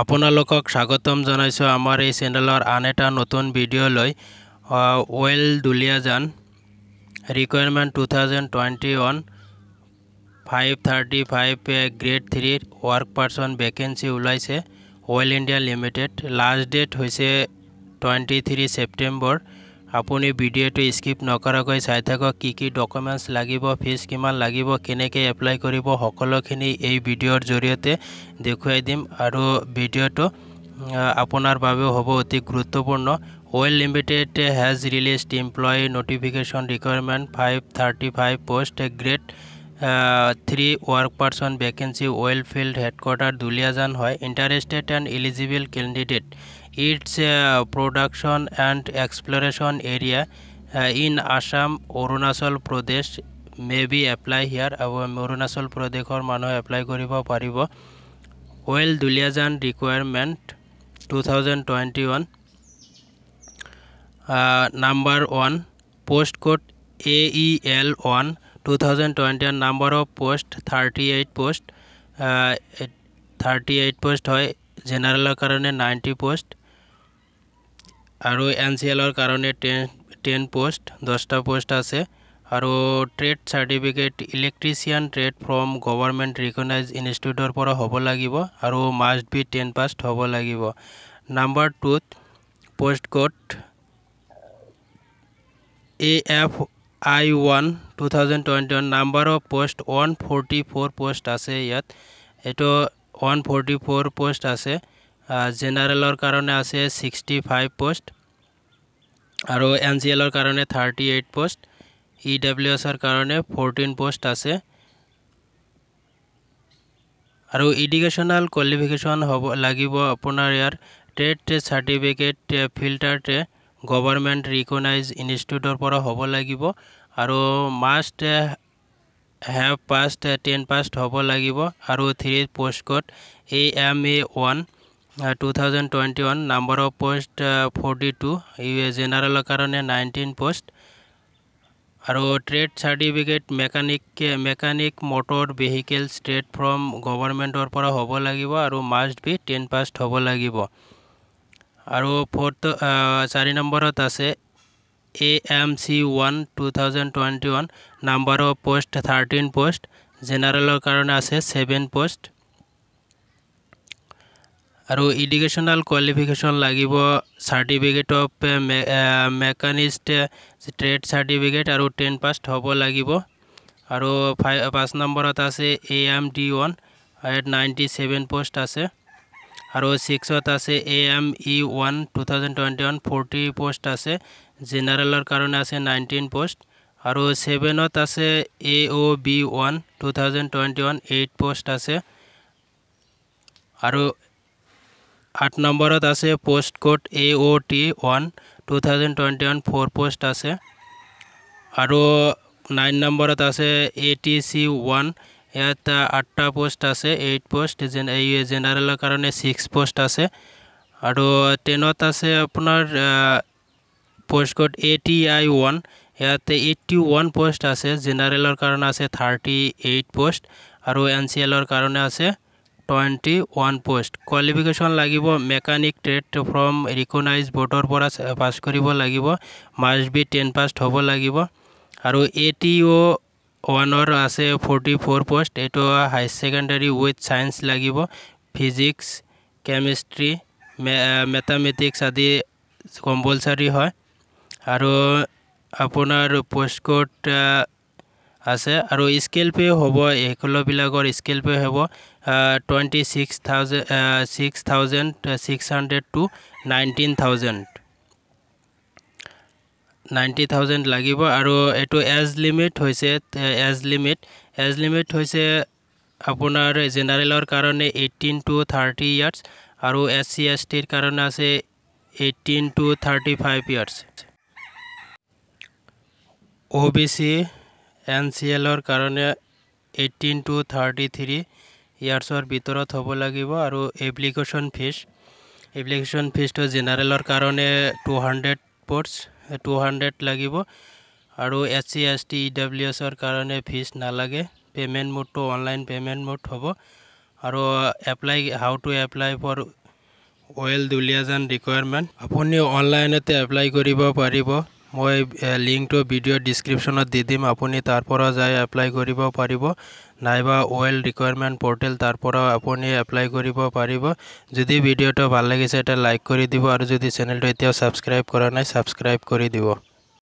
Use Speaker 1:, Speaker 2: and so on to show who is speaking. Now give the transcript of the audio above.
Speaker 1: আপোনালোকক স্বাগতম জনাইছোঁ আমাৰ এই চেনেলৰ আন এটা নতুন ভিডিঅ'লৈ oil Duliajan recruitment two thousand twenty one five thirty five এ গ্ৰেড থ্ৰীৰ ৱৰ্ক পাৰ্চন ভেকেঞ্চি ওলাইছে oil India limited last date হৈছে টুৱেণ্টি থ্ৰী ছেপ্টেম্বৰ আপুনি ভিডিঅ'টো স্কিপ নকৰাকৈ চাই থাকক কি কি ডকুমেণ্টছ লাগিব ফিজ কিমান লাগিব কেনেকৈ এপ্লাই কৰিব সকলোখিনি এই ভিডিঅ'ৰ জৰিয়তে দেখুৱাই দিম আৰু ভিডিঅ'টো আপোনাৰ বাবেও হ'ব অতি গুৰুত্বপূৰ্ণ oil limited has release employee notification recruitment five thirty five post grade three work person vacancy oil field headquarter Duliajan হয় interested and eligible candidate its production and exploration area in Assam, Arunachal Pradesh may be apply here Arunachal Pradeshor manuhe apply koribo paribo well Duliajan requirement 2021 uh, number 1 postcode AEL1 2021 number of post 38 post uh, 38 post হয় জেনারেলের কারণে ninety post আৰু N C এলৰ কাৰণে ten ten post দহটা পোষ্ট আছে আৰু trade certificate electrician trade from government recognise ইনষ্টিটিউটৰ পৰা হ'ব লাগিব আৰু মাষ্ট বি টেন পাষ্ট হ'ব লাগিব নাম্বাৰ টুত post code A F I one two thousand twenty one number of post one forty four post আছে ইয়াত এইটো ওৱান ফৰ্টি ফ'ৰ পোষ্ট আছে জেনেৰেলৰ কাৰণে আছে ছিক্সটি ফাইভ পষ্ট আৰু এন জি এলৰ কাৰণে thirty eight post E W এছৰ কাৰণে ফৰ্টিন পষ্ট আছে আৰু ইডুকেশ্যনেল কোৱালিফিকেশ্যন হ'ব লাগিব আপোনাৰ ইয়াৰ টেট চাৰ্টিফিকেট ফিল্টাৰ গভৰ্ণমেণ্ট ৰিকগনাইজ ইনষ্টিটিউটৰ পৰা হ'ব লাগিব আৰু must have passed ten passed হ'ব লাগিব আৰু three post code A M A one 2021 number of post uh, 42 US general কাৰণে 19 post আৰু trade certificate mechanic mechanic motor vehicle straight from government or পৰা হ'ব লাগিব আৰু must be 10 past হ'ব লাগিব আৰু fourth চাৰি uh, নম্বৰত আছে AMC 1 2021 number of post 13 post general কারণে আছে 7 post আৰু এডুকেশ্যনেল কোৱালিফিকেশ্যন লাগিব certificate of machinist trade certificate আৰু টেন পাষ্ট হ'ব লাগিব আৰু ফাই পাঁচ নম্বৰত আছে A M D one ninety seven post আছে আৰু ছিক্সত আছে A M E one two thousand twenty one forty post আছে জেনেৰেলৰ কাৰণে আছে নাইনটিন পষ্ট আৰু ছেভেনত আছে A O' B one two thousand twenty one eight post আছে আৰু আট নম্বৰত আছে পোষ্ট কোড এ অ' T one two thousand twenty one four post আছে আৰু নাইন নম্বৰত আছে এ টি চি ওৱান ইয়াত আঠটা পোষ্ট আছে এইট পোষ্ট জেনেৰেলৰ কাৰণে ছিক্স পোষ্ট আছে আৰু টেনত আছে আপোনাৰ post code A T I one ইয়াতে এইটটি ওৱান পোষ্ট আছে জেনেৰেলৰ কাৰণে আছে থাৰ্টি এইট পোষ্ট আৰু এন চি এলৰ কাৰণে আছে টুৱেণ্টি ওৱান পষ্ট কোৱালিফিকেশ্যন লাগিব মেকানিক ট্ৰেড ফ্ৰম ৰিকগনাইজ বৰ্ডৰ পৰা পাছ কৰিব লাগিব মাৰ্চ বি টেন পাষ্ট হ'ব লাগিব আৰু এ টি অ' ওৱানৰ আছে ফৰ্টি ফ'ৰ পষ্ট এইটো হাই ছেকেণ্ডাৰী উইথ ছায়েন্স লাগিব ফিজিক্স কেমিষ্ট্ৰি মেথামেটিক্স আদি কম্পলচৰি হয় আৰু আপোনাৰ পষ্ট কোড আছে আৰু স্কেল পে' হ'ব এই সকলোবিলাকৰ স্কেল পে' হ'ব twenty six thousand six thousand six hundred to nineteen thousand ninety thousand লাগিব আৰু এইটো এজ লিমিট হৈছে এজ লিমিট এজ লিমিট হৈছে আপোনাৰ জেনেৰেলৰ কাৰণে এইটিন টু থাৰ্টি ইয়াৰ্ছ আৰু এছ চি এছ টিৰ কাৰণে আছে eighteen to thirty five years O' B C N C এলৰ কাৰণে এইটিন টু থাৰ্টি থ্ৰী ইয়াৰ্ছৰ ভিতৰত হ'ব লাগিব আৰু এপ্লিকেশ্যন ফিজ এপ্লিকেশ্যন ফিজটো জেনেৰেলৰ কাৰণে টু হাণ্ড্ৰেড পৰ্চ টু হাণ্ড্ৰেড লাগিব আৰু S C S T E W এছৰ কাৰণে ফিজ নালাগে পে'মেণ্ট মোডটো অনলাইন পে'মেণ্ট মোড হ'ব আৰু apply how to apply for oil Duliajan recruitment আপুনি অনলাইনতে এপ্লাই কৰিব পাৰিব মই লিংকটো ভিডিঅ' ডিছক্ৰিপশ্যনত দি দিম আপুনি তাৰ পৰা যাই এপ্লাই কৰিব পাৰিব নাইবা ৱেল ৰিকুৱাৰমেণ্ট পৰ্টেল তাৰ পৰা আপুনি এপ্লাই কৰিব পাৰিব যদি ভিডিঅ'টো ভাল লাগিছে এটা লাইক কৰি দিব আৰু যদি চেনেলটো এতিয়াও ছাবস্ক্ৰাইব কৰা নাই ছাবস্ক্ৰাইব কৰি দিব